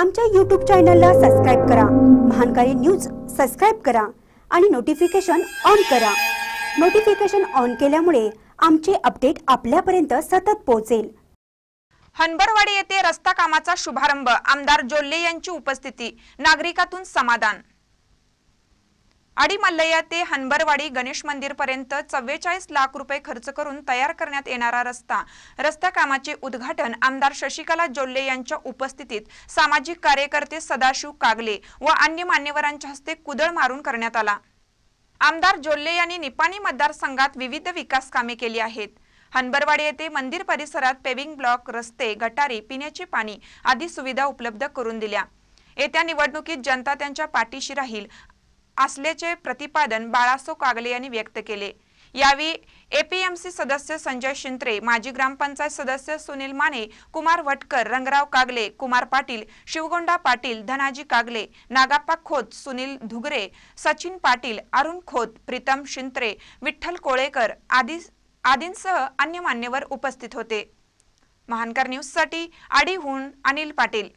आमच्या यूट्यूब चॅनलला सबस्क्राईब करा महानकारी न्यूज सबस्क्राईब करा आणि नोटिफिकेशन ऑन करा नोटिफिकेशन ऑन केल्यामुळे आमचे अपडेट आपल्यापर्यंत सतत पोहोचेल हनबरवाडी येथे रस्ता कामाचा शुभारंभ आमदार जोल्ले यांची उपस्थिती नागरिकातून समाधान आडीमल्लया ते हनबरवाडी गणेश मंदिरपर्यंत चव्वेचाळीस लाख रुपये खर्च करून तयार करण्यात येणारा रस्ता रस्ता कामाचे उद्घाटन आमदार शशिकला जोल्ले यांच्या उपस्थितीत सामाजिक कार्यकर्ते सदाशिव कागले व अन्य मान्यवरांच्या हस्ते कुदळ मारून करण्यात आला आमदार जोल्ले यांनी निपाणी मतदारसंघात विविध विकास कामे केली आहेत हनबरवाडी येथे मंदिर परिसरात पेविंग ब्लॉक रस्ते गटारी पिण्याचे पाणी आदी सुविधा उपलब्ध करून दिल्या येत्या निवडणुकीत जनता त्यांच्या पाठीशी राहील असल्याचे प्रतिपादन बाळासो कागले यांनी व्यक्त केले यावेळी एपीएमसी सदस्य संजय शिंत्रे माजी ग्रामपंचायत सदस्य सुनील माने कुमार वटकर रंगराव कागले कुमार पाटील शिवगोंडा पाटील धनाजी कागले नागाप्पा खोत सुनील धुगरे सचिन पाटील अरुण खोत प्रीतम शिंत्रे विठ्ठल कोळेकर आदी आदींसह अन्य मान्यवर उपस्थित होते महानकर न्यूजसाठी आडीहून अनिल पाटील